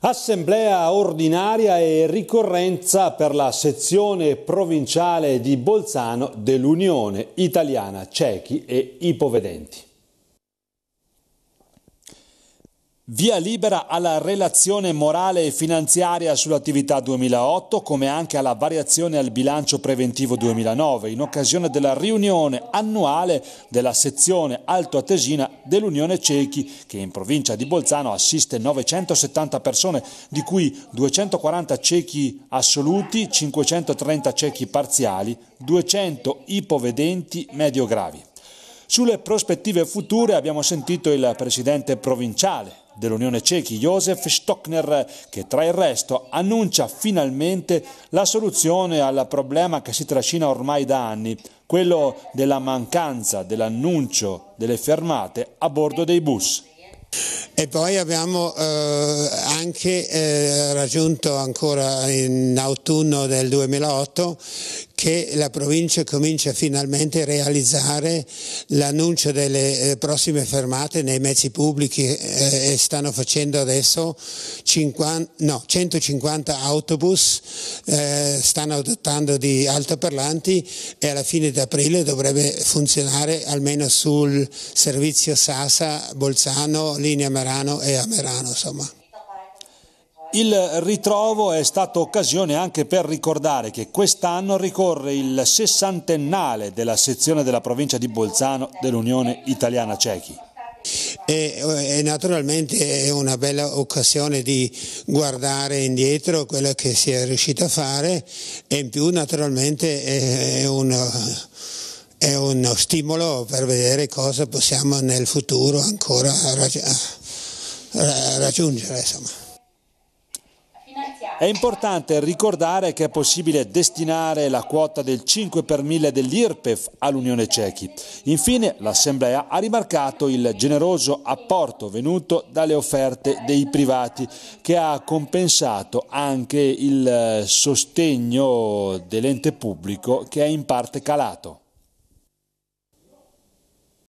Assemblea ordinaria e ricorrenza per la sezione provinciale di Bolzano dell'Unione Italiana Cechi e Ipovedenti. Via libera alla relazione morale e finanziaria sull'attività 2008 come anche alla variazione al bilancio preventivo 2009 in occasione della riunione annuale della sezione Alto Atesina dell'Unione Cechi che in provincia di Bolzano assiste 970 persone di cui 240 cechi assoluti, 530 cechi parziali, 200 ipovedenti medio-gravi. Sulle prospettive future abbiamo sentito il presidente provinciale dell'Unione Cechi Josef Stockner che tra il resto annuncia finalmente la soluzione al problema che si trascina ormai da anni, quello della mancanza dell'annuncio delle fermate a bordo dei bus. E poi abbiamo eh, anche eh, raggiunto ancora in autunno del 2008 che la provincia comincia finalmente a realizzare l'annuncio delle eh, prossime fermate nei mezzi pubblici eh, e stanno facendo adesso 50, no, 150 autobus, eh, stanno adottando di altoparlanti e alla fine di aprile dovrebbe funzionare almeno sul servizio Sasa, Bolzano, linea Merano e Amerano. Insomma. Il ritrovo è stato occasione anche per ricordare che quest'anno ricorre il sessantennale della sezione della provincia di Bolzano dell'Unione Italiana Cechi. E, eh, e, naturalmente è una bella occasione di guardare indietro quello che si è riuscito a fare e in più naturalmente è, è, uno, è uno stimolo per vedere cosa possiamo nel futuro ancora raggi raggiungere. Insomma. È importante ricordare che è possibile destinare la quota del 5 per 1000 dell'IRPEF all'Unione Cechi. Infine, l'Assemblea ha rimarcato il generoso apporto venuto dalle offerte dei privati, che ha compensato anche il eh, sostegno dell'ente pubblico che è in parte calato.